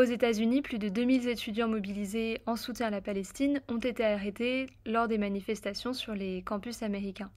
Aux États-Unis, plus de 2000 étudiants mobilisés en soutien à la Palestine ont été arrêtés lors des manifestations sur les campus américains.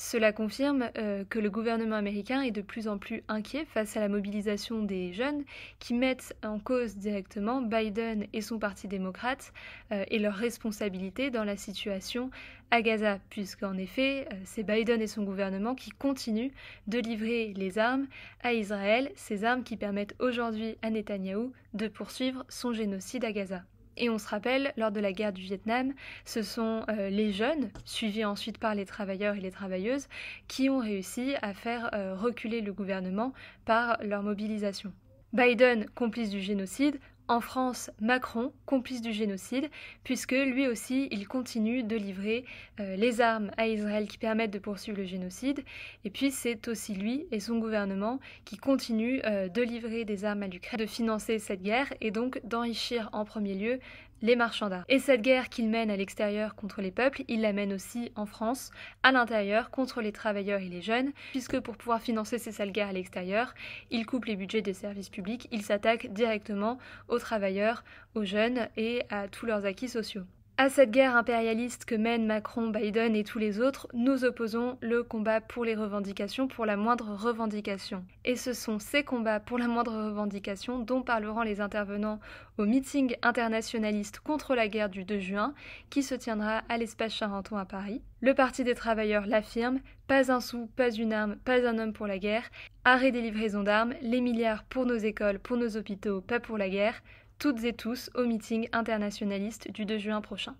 Cela confirme euh, que le gouvernement américain est de plus en plus inquiet face à la mobilisation des jeunes qui mettent en cause directement Biden et son parti démocrate euh, et leur responsabilité dans la situation à Gaza, puisqu'en effet, euh, c'est Biden et son gouvernement qui continuent de livrer les armes à Israël, ces armes qui permettent aujourd'hui à Netanyahou de poursuivre son génocide à Gaza. Et on se rappelle, lors de la guerre du Vietnam, ce sont euh, les jeunes, suivis ensuite par les travailleurs et les travailleuses, qui ont réussi à faire euh, reculer le gouvernement par leur mobilisation. Biden, complice du génocide, en France Macron, complice du génocide, puisque lui aussi, il continue de livrer euh, les armes à Israël qui permettent de poursuivre le génocide. Et puis, c'est aussi lui et son gouvernement qui continuent euh, de livrer des armes à l'Ukraine, de financer cette guerre et donc d'enrichir en premier lieu les marchands Et cette guerre qu'il mène à l'extérieur contre les peuples, il la mène aussi en France, à l'intérieur, contre les travailleurs et les jeunes, puisque pour pouvoir financer ces sales guerres à l'extérieur, il coupe les budgets des services publics, il s'attaque directement aux travailleurs, aux jeunes et à tous leurs acquis sociaux. À cette guerre impérialiste que mènent Macron, Biden et tous les autres, nous opposons le combat pour les revendications, pour la moindre revendication. Et ce sont ces combats pour la moindre revendication dont parleront les intervenants au meeting internationaliste contre la guerre du 2 juin qui se tiendra à l'espace Charenton à Paris. Le Parti des travailleurs l'affirme, pas un sou, pas une arme, pas un homme pour la guerre, arrêt des livraisons d'armes, les milliards pour nos écoles, pour nos hôpitaux, pas pour la guerre, toutes et tous au meeting internationaliste du 2 juin prochain.